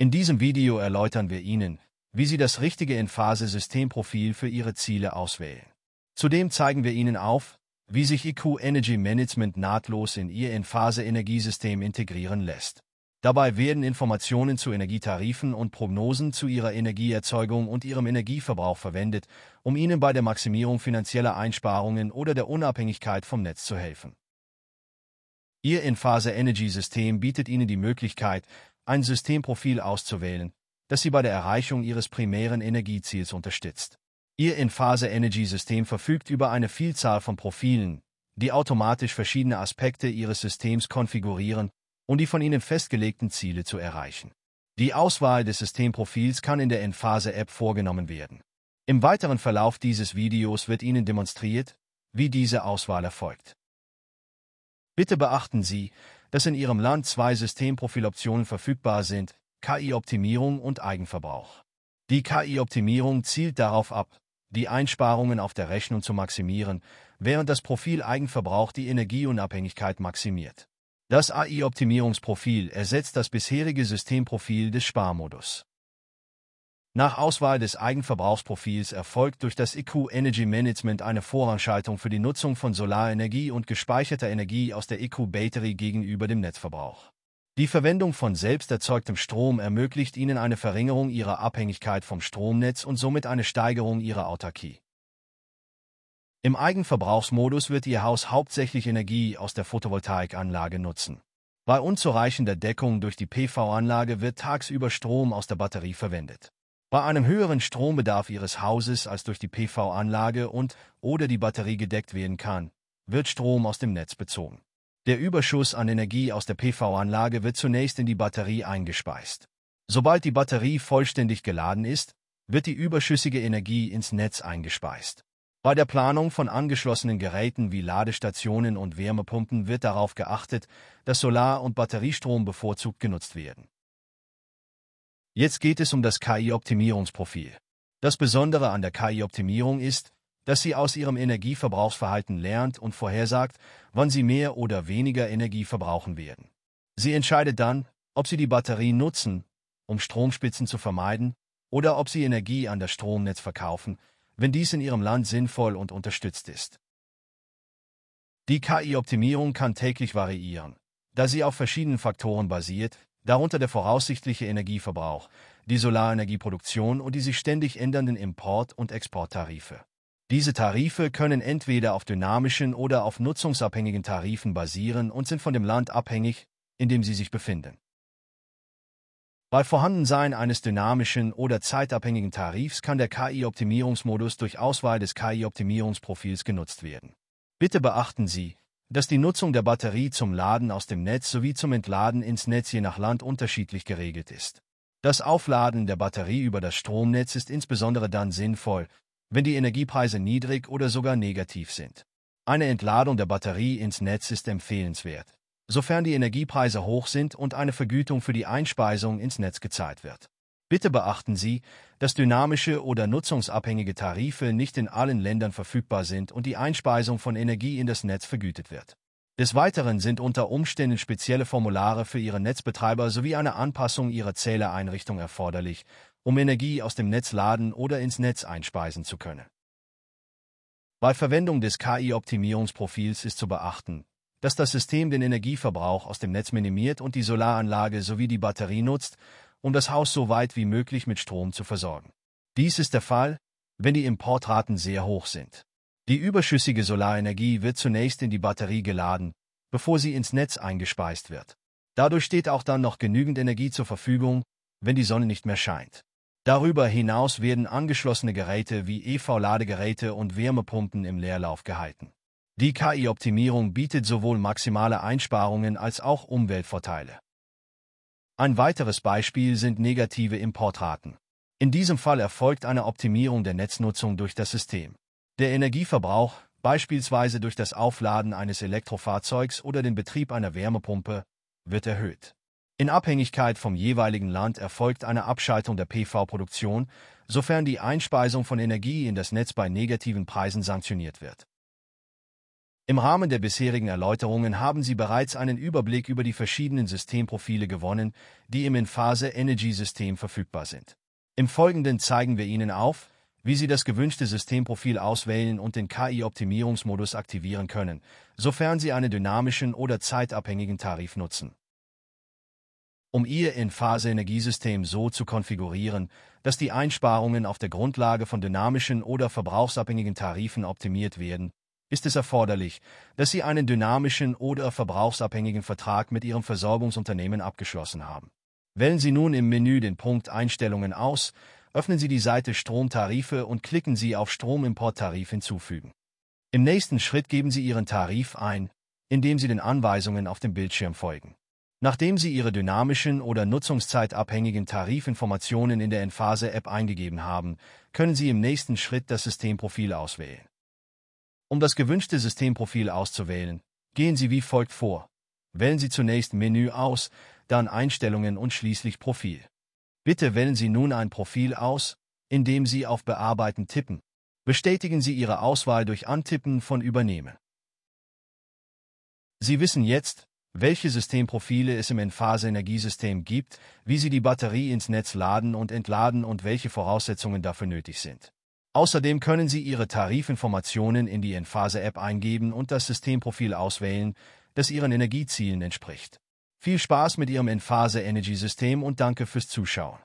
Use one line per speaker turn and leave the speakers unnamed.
In diesem Video erläutern wir Ihnen, wie Sie das richtige In-Phase-Systemprofil für Ihre Ziele auswählen. Zudem zeigen wir Ihnen auf, wie sich IQ Energy Management nahtlos in Ihr In-Phase-Energiesystem integrieren lässt. Dabei werden Informationen zu Energietarifen und Prognosen zu Ihrer Energieerzeugung und Ihrem Energieverbrauch verwendet, um Ihnen bei der Maximierung finanzieller Einsparungen oder der Unabhängigkeit vom Netz zu helfen. Ihr In-Phase-Energy-System bietet Ihnen die Möglichkeit, ein Systemprofil auszuwählen, das Sie bei der Erreichung Ihres primären Energieziels unterstützt. Ihr Enphase energy system verfügt über eine Vielzahl von Profilen, die automatisch verschiedene Aspekte Ihres Systems konfigurieren, um die von Ihnen festgelegten Ziele zu erreichen. Die Auswahl des Systemprofils kann in der Enphase app vorgenommen werden. Im weiteren Verlauf dieses Videos wird Ihnen demonstriert, wie diese Auswahl erfolgt. Bitte beachten Sie, dass in ihrem Land zwei Systemprofiloptionen verfügbar sind, KI-Optimierung und Eigenverbrauch. Die KI-Optimierung zielt darauf ab, die Einsparungen auf der Rechnung zu maximieren, während das Profil Eigenverbrauch die Energieunabhängigkeit maximiert. Das AI-Optimierungsprofil ersetzt das bisherige Systemprofil des Sparmodus. Nach Auswahl des Eigenverbrauchsprofils erfolgt durch das IQ Energy Management eine Vorrangschaltung für die Nutzung von Solarenergie und gespeicherter Energie aus der IQ Battery gegenüber dem Netzverbrauch. Die Verwendung von selbst erzeugtem Strom ermöglicht ihnen eine Verringerung ihrer Abhängigkeit vom Stromnetz und somit eine Steigerung ihrer Autarkie. Im Eigenverbrauchsmodus wird Ihr Haus hauptsächlich Energie aus der Photovoltaikanlage nutzen. Bei unzureichender Deckung durch die PV-Anlage wird tagsüber Strom aus der Batterie verwendet. Bei einem höheren Strombedarf Ihres Hauses als durch die PV-Anlage und oder die Batterie gedeckt werden kann, wird Strom aus dem Netz bezogen. Der Überschuss an Energie aus der PV-Anlage wird zunächst in die Batterie eingespeist. Sobald die Batterie vollständig geladen ist, wird die überschüssige Energie ins Netz eingespeist. Bei der Planung von angeschlossenen Geräten wie Ladestationen und Wärmepumpen wird darauf geachtet, dass Solar- und Batteriestrom bevorzugt genutzt werden. Jetzt geht es um das KI-Optimierungsprofil. Das Besondere an der KI-Optimierung ist, dass sie aus ihrem Energieverbrauchsverhalten lernt und vorhersagt, wann sie mehr oder weniger Energie verbrauchen werden. Sie entscheidet dann, ob sie die Batterie nutzen, um Stromspitzen zu vermeiden, oder ob sie Energie an das Stromnetz verkaufen, wenn dies in ihrem Land sinnvoll und unterstützt ist. Die KI-Optimierung kann täglich variieren, da sie auf verschiedenen Faktoren basiert, darunter der voraussichtliche Energieverbrauch, die Solarenergieproduktion und die sich ständig ändernden Import- und Exporttarife. Diese Tarife können entweder auf dynamischen oder auf nutzungsabhängigen Tarifen basieren und sind von dem Land abhängig, in dem sie sich befinden. Bei Vorhandensein eines dynamischen oder zeitabhängigen Tarifs kann der KI-Optimierungsmodus durch Auswahl des KI-Optimierungsprofils genutzt werden. Bitte beachten Sie, dass die Nutzung der Batterie zum Laden aus dem Netz sowie zum Entladen ins Netz je nach Land unterschiedlich geregelt ist. Das Aufladen der Batterie über das Stromnetz ist insbesondere dann sinnvoll, wenn die Energiepreise niedrig oder sogar negativ sind. Eine Entladung der Batterie ins Netz ist empfehlenswert, sofern die Energiepreise hoch sind und eine Vergütung für die Einspeisung ins Netz gezahlt wird Bitte beachten Sie, dass dynamische oder nutzungsabhängige Tarife nicht in allen Ländern verfügbar sind und die Einspeisung von Energie in das Netz vergütet wird. Des Weiteren sind unter Umständen spezielle Formulare für Ihre Netzbetreiber sowie eine Anpassung Ihrer Zählereinrichtung erforderlich, um Energie aus dem Netz laden oder ins Netz einspeisen zu können. Bei Verwendung des KI-Optimierungsprofils ist zu beachten, dass das System den Energieverbrauch aus dem Netz minimiert und die Solaranlage sowie die Batterie nutzt, um das Haus so weit wie möglich mit Strom zu versorgen. Dies ist der Fall, wenn die Importraten sehr hoch sind. Die überschüssige Solarenergie wird zunächst in die Batterie geladen, bevor sie ins Netz eingespeist wird. Dadurch steht auch dann noch genügend Energie zur Verfügung, wenn die Sonne nicht mehr scheint. Darüber hinaus werden angeschlossene Geräte wie EV-Ladegeräte und Wärmepumpen im Leerlauf gehalten. Die KI-Optimierung bietet sowohl maximale Einsparungen als auch Umweltvorteile. Ein weiteres Beispiel sind negative Importraten. In diesem Fall erfolgt eine Optimierung der Netznutzung durch das System. Der Energieverbrauch, beispielsweise durch das Aufladen eines Elektrofahrzeugs oder den Betrieb einer Wärmepumpe, wird erhöht. In Abhängigkeit vom jeweiligen Land erfolgt eine Abschaltung der PV-Produktion, sofern die Einspeisung von Energie in das Netz bei negativen Preisen sanktioniert wird. Im Rahmen der bisherigen Erläuterungen haben Sie bereits einen Überblick über die verschiedenen Systemprofile gewonnen, die im In-Phase-Energy-System verfügbar sind. Im Folgenden zeigen wir Ihnen auf, wie Sie das gewünschte Systemprofil auswählen und den KI-Optimierungsmodus aktivieren können, sofern Sie einen dynamischen oder zeitabhängigen Tarif nutzen. Um Ihr In-Phase-Energiesystem so zu konfigurieren, dass die Einsparungen auf der Grundlage von dynamischen oder verbrauchsabhängigen Tarifen optimiert werden, ist es erforderlich, dass Sie einen dynamischen oder verbrauchsabhängigen Vertrag mit Ihrem Versorgungsunternehmen abgeschlossen haben. Wählen Sie nun im Menü den Punkt Einstellungen aus, öffnen Sie die Seite Stromtarife und klicken Sie auf Stromimporttarif hinzufügen. Im nächsten Schritt geben Sie Ihren Tarif ein, indem Sie den Anweisungen auf dem Bildschirm folgen. Nachdem Sie Ihre dynamischen oder nutzungszeitabhängigen Tarifinformationen in der Enphase-App eingegeben haben, können Sie im nächsten Schritt das Systemprofil auswählen. Um das gewünschte Systemprofil auszuwählen, gehen Sie wie folgt vor. Wählen Sie zunächst Menü aus, dann Einstellungen und schließlich Profil. Bitte wählen Sie nun ein Profil aus, indem Sie auf Bearbeiten tippen. Bestätigen Sie Ihre Auswahl durch Antippen von Übernehmen. Sie wissen jetzt, welche Systemprofile es im endphase energiesystem gibt, wie Sie die Batterie ins Netz laden und entladen und welche Voraussetzungen dafür nötig sind. Außerdem können Sie Ihre Tarifinformationen in die Enphase-App eingeben und das Systemprofil auswählen, das Ihren Energiezielen entspricht. Viel Spaß mit Ihrem Enphase Energy System und danke fürs Zuschauen.